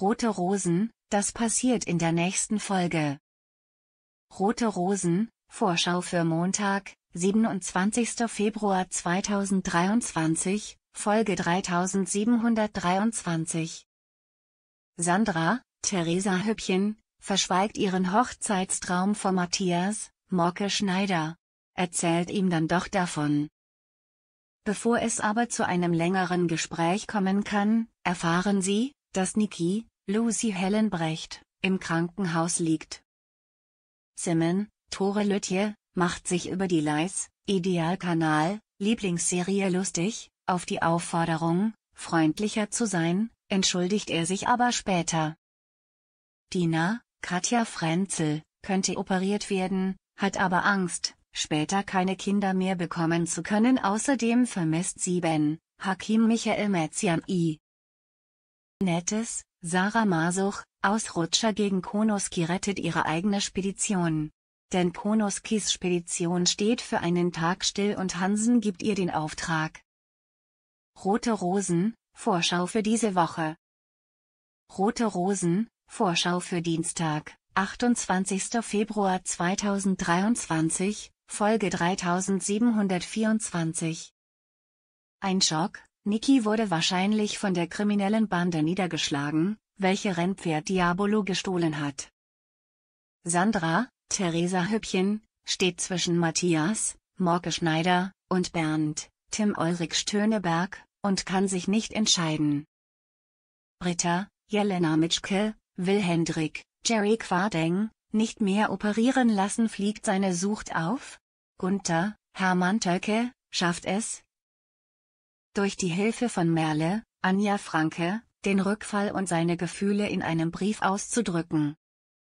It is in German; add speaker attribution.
Speaker 1: Rote Rosen, das passiert in der nächsten Folge. Rote Rosen, Vorschau für Montag, 27. Februar 2023, Folge 3723. Sandra, Theresa Hüppchen, verschweigt ihren Hochzeitstraum vor Matthias, Morke Schneider. Erzählt ihm dann doch davon. Bevor es aber zu einem längeren Gespräch kommen kann, erfahren Sie, dass Nikki, Lucy Helen Brecht, im Krankenhaus liegt. Simon, Tore Lütje, macht sich über die Leis, Idealkanal, Lieblingsserie lustig, auf die Aufforderung, freundlicher zu sein, entschuldigt er sich aber später. Dina, Katja Frenzel, könnte operiert werden, hat aber Angst, später keine Kinder mehr bekommen zu können. Außerdem vermisst sie Ben, Hakim Michael Metzian I. Nettes, Sarah Masuch, Ausrutscher gegen Konoski rettet ihre eigene Spedition. Denn Konoskis Spedition steht für einen Tag still und Hansen gibt ihr den Auftrag. Rote Rosen, Vorschau für diese Woche. Rote Rosen, Vorschau für Dienstag, 28. Februar 2023, Folge 3724. Ein Schock, Niki wurde wahrscheinlich von der kriminellen Bande niedergeschlagen, welche Rennpferd Diabolo gestohlen hat. Sandra, Theresa Hüppchen, steht zwischen Matthias, Morke Schneider, und Bernd, Tim Ulrich Stöneberg, und kann sich nicht entscheiden. Britta, Jelena Mitschke, Will Hendrik, Jerry Quadeng, nicht mehr operieren lassen fliegt seine Sucht auf? Gunther, Hermann Tölke, schafft es, durch die Hilfe von Merle, Anja Franke, den Rückfall und seine Gefühle in einem Brief auszudrücken